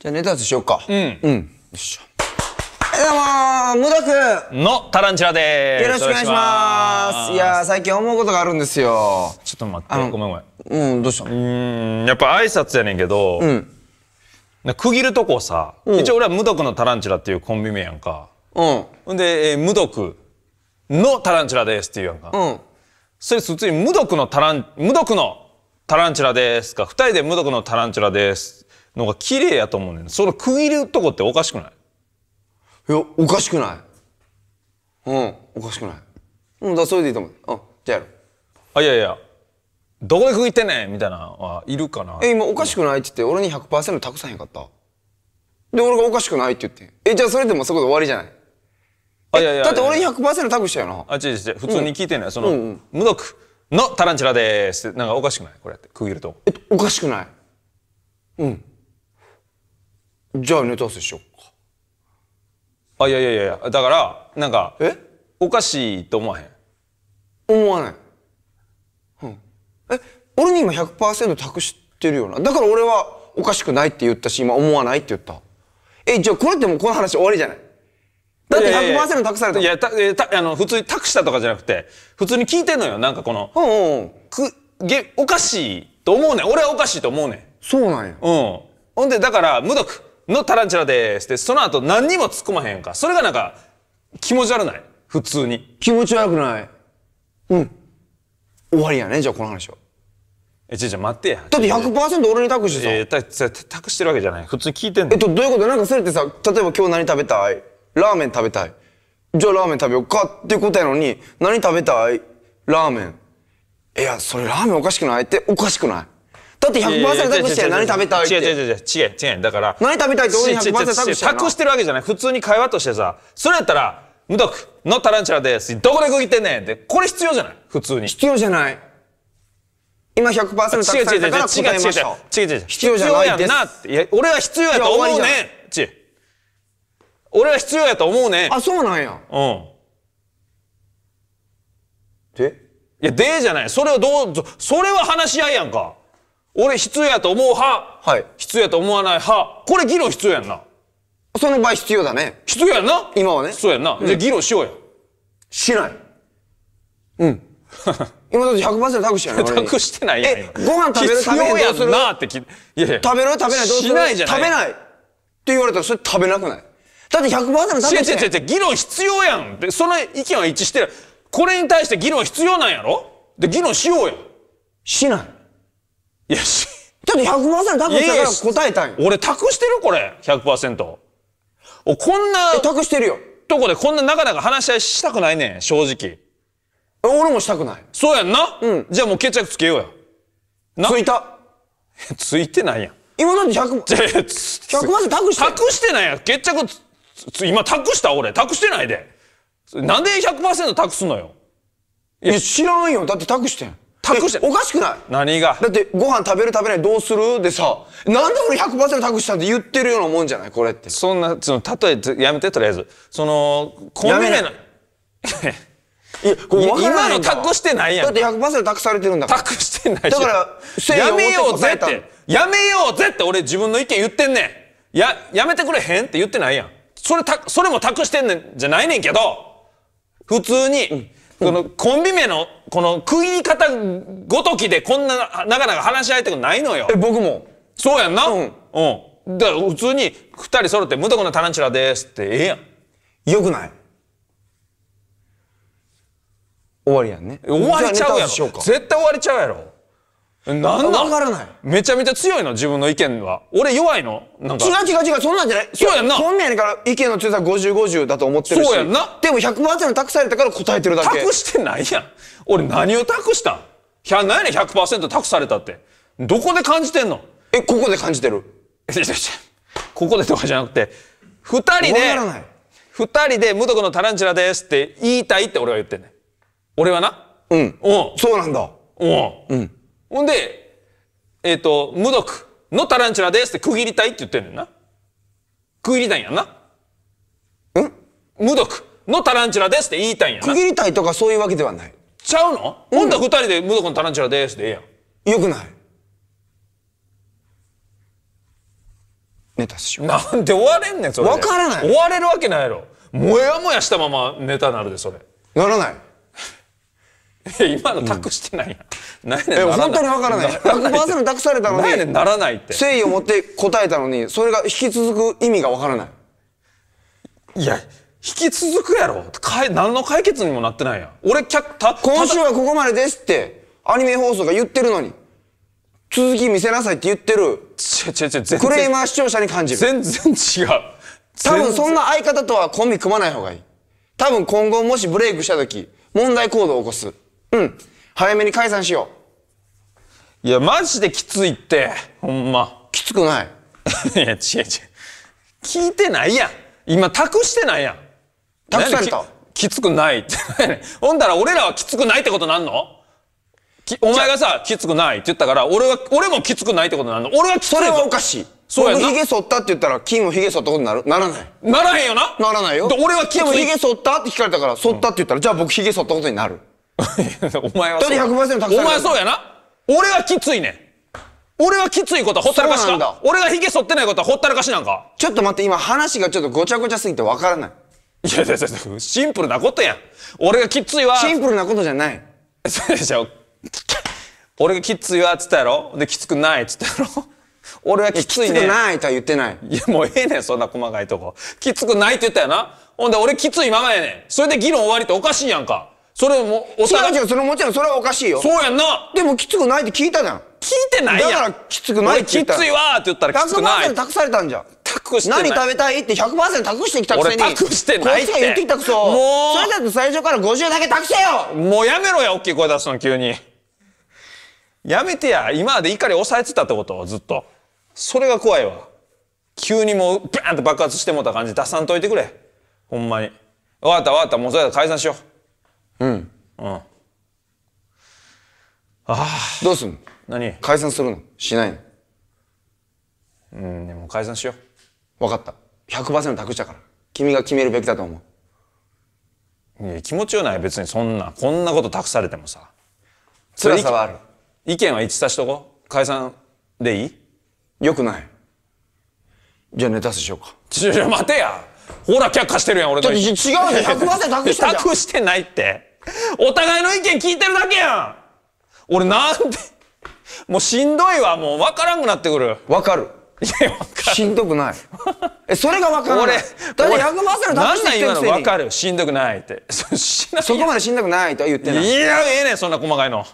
じゃあネタ合わせしようか。うん。うん。よっしゃ。どうもム無毒のタランチュラですよろしくお願いしますいや最近思うことがあるんですよちょっと待ってごめんごめんうんどうしたうんやっぱ挨拶やねんけど、うん、区切るとこさ一応俺は無毒のタランチュラっていうコンビ名やんかうんで、えー、無毒のタランチュラですっていうやんかうんそれ普通に無毒のタラン無毒のタランチュラですか二人で無毒のタランチュラですのが綺麗やと思うねんその区切るとこっておかしくないいやおかしくないうんおかしくないうんだそれでいいと思ううん、じゃあやろあいやいやどこで区切ってんねんみたいなのはいるかなえ今おかしくないって言って俺に100%託さへんかったで俺がおかしくないって言ってえじゃあそれでもそこで終わりじゃないあいやいやだって俺に100%託したよなあ違う違う普通に聞いてんね、よ。その、無毒のタランチュラですってなんかおかしくないこれって区切るとえっとおかしくないうんじゃあネタ合わせしよっかあいやいやいやだからなんかえおかしいと思わへん思わない、うん、え俺に今100%託してるよなだから俺はおかしくないって言ったし今思わないって言ったえじゃあこれってもうこの話終わりじゃないだって100%託されたいやたたあの普通に託したとかじゃなくて普通に聞いてんのよなんかこの、うんうん、くげおかしいと思うねん俺はおかしいと思うねんそうなんやうんほんでだから無毒のタランチュラです。で、その後何にも突っ込まへんか。それがなんか、気持ち悪ない普通に。気持ち悪くない。うん。終わりやね、じゃあこの話は。え、ちょ、ちょ、待ってや。だって100%俺に託してさ。えた、た、託してるわけじゃない。普通聞いてんの。えっと、どういうことなんかそれってさ、例えば今日何食べたいラーメン食べたい。じゃあラーメン食べようかってことやのに、何食べたいラーメン。いや、それラーメンおかしくないって、おかしくない。だって100%託して何食べたいって違う違う違う違う違うだから何食べたいって俺に100%託してしてるわけじゃない普通に会話としてさそれやったら無毒のタランチュラですどこで区切ってんねんってこれ必要じゃない普通に必要じゃない今100%託されたから違う違う違う違う違う違う違う必要じゃないって。いや俺は必要やと思うねんち俺は必要やと思うねんあそうなんやうんでいや、でじゃない。それをどう、それは話し合いやんか。俺必要やと思う派、はい、必要やと思わない派、これ議論必要やんな。その場合必要だね。必要やんな今はね。そうやんな。じゃあ議論しようや。しない。うん。今だって100%託してない託してないやん。え、ご飯食べる食べやんなって聞いや食べる食べないどうするしないじゃない。食べないって言われたらそれ食べなくないだって100%の食べない。違う違う違う、議論必要やん。で、その意見は一致してる。これに対して議論必要なんやろで、議論しようや。しない。いやし、だって100%託したから答えたんよ。俺託してるこれ、100%。お、こんな。託してるよ。とこでこんななかなか話し合いしたくないねん、正直。俺もしたくない。そうやんなうん。じゃあもう決着つけようや。な。ついた。ついてないやん。今な んて100、100託して託してないやん。決着つ、つ今託した俺。託してないで。なんで100%託すのよ。いや、知らんよ。だって託してん。託しておかしくない何がだってご飯食べる食べないどうするでさなんで俺100%託したって言ってるようなもんじゃないこれってそんなその例えやめてとりあえずそのコンビ名のいや、今の託してないやん。だって100%託されてるんだから。託してないだから、やめようぜって。やめようぜって俺自分の意見言ってんねん。や、やめてくれへんって言ってないやん。それた、それも託してんねんじゃないねんけど、普通に、うんこのコンビ名のこの食い方ごときでこんななかなか話し合いたてないのよえ僕もそうやんなうんうんだから普通に二人揃って「無トなのタランチュラです」ってええやんよくない終わりやんね終わりちゃうやろ絶対終わりちゃうやろなんだわからない。めちゃめちゃ強いの、自分の意見は。俺弱いのなんか。違う違う違う、そんなんじゃない。そうやんな。そんなんやねんから意見の強さ50、50だと思ってるし。そうやんな。でも100%託されたから答えてるだけ。託してないやん。俺何を託したん何やねん100%託されたって。どこで感じてんのえ、ここで感じてる。ここでとかじゃなくて、二人で、二人で無毒のタランチュラですって言いたいって俺は言ってんねん。俺はな。うん。うん。そうなんだ。うん。うん。ほんで、えっ、ー、と、無毒のタランチュラですって区切りたいって言ってんねんな。区切りたいんやんな。ん無毒のタランチュラですって言いたいんやな。区切りたいとかそういうわけではない。ちゃうの、うん、ほんと二人で無毒のタランチュラですってええやん。よくない。ネタしよう。なんで終われんねん、それ。わからない。終われるわけないやろ。もやもやしたままネタなるで、それ。ならない。今の託してないやん。うん、え本当にわからない。100%託されたのに。ならないって。誠意を持って答えたのに、それが引き続く意味がわからない。いや、引き続くやろ。か何の解決にもなってないやん。俺、キャた今週はここまでですって、アニメ放送が言ってるのに。続き見せなさいって言ってる。クレーマー視聴者に感じる。全然違う。多分そんな相方とはコンビ組まない方がいい。多分今後もしブレイクした時、問題行動を起こす。うん。早めに解散しよう。いや、マジできついって。ほんま。きつくない。いや、違う違う。聞いてないやん。今、託してないやん。託されたきつくないって。ほんだら俺らはきつくないってことなんのお前がさ、きつくないって言ったから、俺は、俺もきつくないってことなんの。俺はきついそれはおかしい。そうやな。髭剃ったって言ったら、金も髭剃ったことになるならない。ならへんよなならないよ。俺は金も髭剃ったって聞かれたから、剃ったって言ったら、うん、じゃあ僕髭剃ったことになる。お前はそう。100%お前そうやな。俺はきついねん。俺はきついことはほったらかしか俺が髭剃ってないことはほったらかしなんかちょっと待って今話がちょっとごちゃごちゃすぎてわからないいやいやいやシンプルなことやん俺がきついわシンプルなことじゃないそうでしょ俺がきついわっつったやろできつくないっつったやろ俺はきついねきつくないとは言ってないいやもうええねんそんな細かいとこきつくないって言ったよなほんで俺きついままやねんそれで議論終わりっておかしいやんかそれも、お互い。違う違う、それもちろん、それはおかしいよ。そうやんな。でも、きつくないって聞いたじゃん。聞いてないやん。だから、きつくないって言ったきついわって言ったら、きつくない。100%託されたんじゃん。託して何食べたいって100%託してきたくせに。俺託してないって。こいつ言ってきたくそ。もう。それだと最初から50だけ託せよもうやめろや、大きい声出すの、急に。やめてや。今まで怒り抑えてたってことずっと。それが怖いわ。急にもう、バーンって爆発してもた感じ出さんといてくれ。ほんまに。わかったわかった。もうそれだ解散しよう。うんうんああどうすんの何解散するのしないのうんでも解散しよう分かった100%託したから君が決めるべきだと思ういや気持ちよない別にそんなこんなこと託されてもさ辛さはある意見は一致さしとこ解散でいいよくないじゃあネタ合せしようかちょちょ待てやほら却下してるやん俺と違うじゃん100%託したじゃん託してないってお互いの意見聞いてるだけやん俺なんで、もうしんどいわ、もう分からんくなってくる。わかる。いや、分かる。しんどくない。え、それがわかる。俺、だって100万歳の楽しみ今のわかる。しんどくないって。そこまでしんどくないとは言ってない。いや、ええねん、そんな細かいの。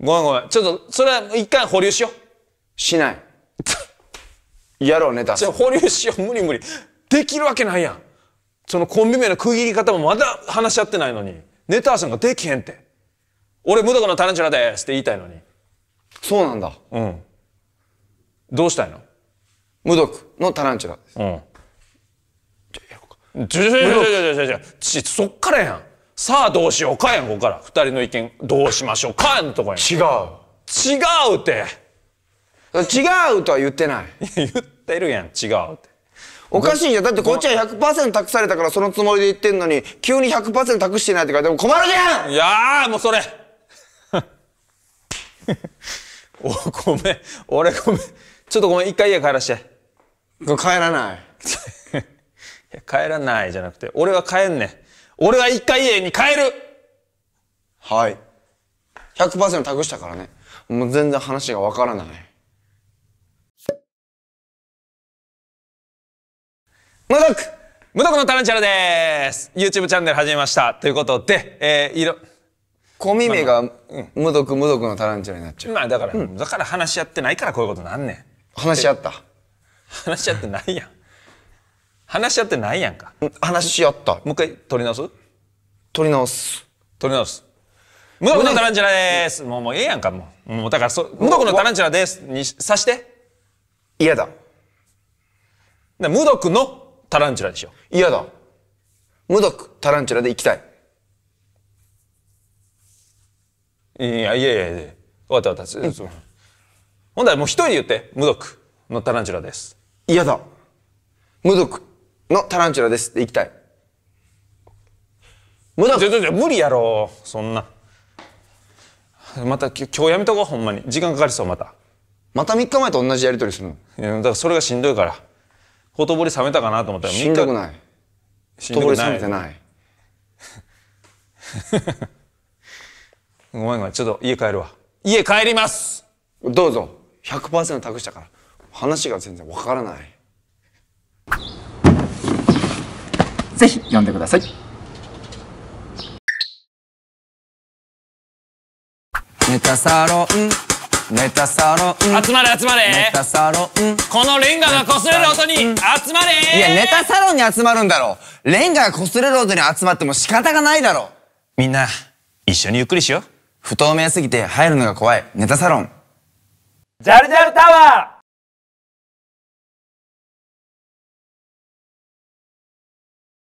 ごめんごめん。ちょっと、それは一回保留しよう。しない。やろうね、タ。じゃ保留しよう。無理無理。できるわけないやん。そのコンビ名の区切り方もまだ話し合ってないのに。ネタ合わせができへんって。俺、無毒のタランチュラですって言いたいのに。そうなんだ。うん。どうしたいの無毒のタランチュラです。うん。じゃ、やろうか。ちょちょちょちょちょちょ、そっからやん。さあどうしようかやん、ここから。二人の意見、どうしましょうかやんとこやん。違う。違うって。違うとは言ってない。言ってるやん、違うって。おかしいじゃんだってこっちは100%託されたからそのつもりで言ってんのに急に100%託してないって書いても困るじゃんいやーもうそれ おごめん俺ごめんちょっとごめん一回家帰らして帰らない いや帰らないじゃなくて俺は帰んね俺は一回家に帰るはい100%託したからねもう全然話がわからない無毒無毒のタランチャラです !YouTube チャンネル始めましたということで、えー、いろ、コミ名が無毒無毒のタランチャラになっちゃう。まあだから、うん、だから話し合ってないからこういうことなんねん。話し合った話し合ってないやん。話し合ってないやんか。話し合った。もう一回取り直す取り直す。取り直す。無毒のタランチャラです。もう、もうええやんか、もう。もうだからそ、無毒のタランチャラです。にさして。嫌だ。だ無毒のタランチュラでしょ。嫌だ。無毒、タランチュラで行きたい。いや、いやいやいや。わかったわかった。うん、ほんだらもう一人で言って、無毒のタランチュラです。嫌だ。無毒のタランチュラですって行きたい。無毒無理やろ、そんな。また今日やめとこう、ほんまに。時間かかりそう、また。また3日前と同じやりとりするのいや、だからそれがしんどいから。ほとぼり冷めたかなと思ったらしんどくないほとぼり冷めてないごめんごめんちょっと家帰るわ家帰りますどうぞ100%託したから話が全然わからないぜひ読んでくださいネタサロンメタサロン集まれ集まれメタサロンこのレンガが擦れる音に集まれいやネタサロンに集まるんだろレンガが擦れる音に集まっても仕方がないだろみんな一緒にゆっくりしよう不透明すぎて入るのが怖いネタサロンジャルジャルタワー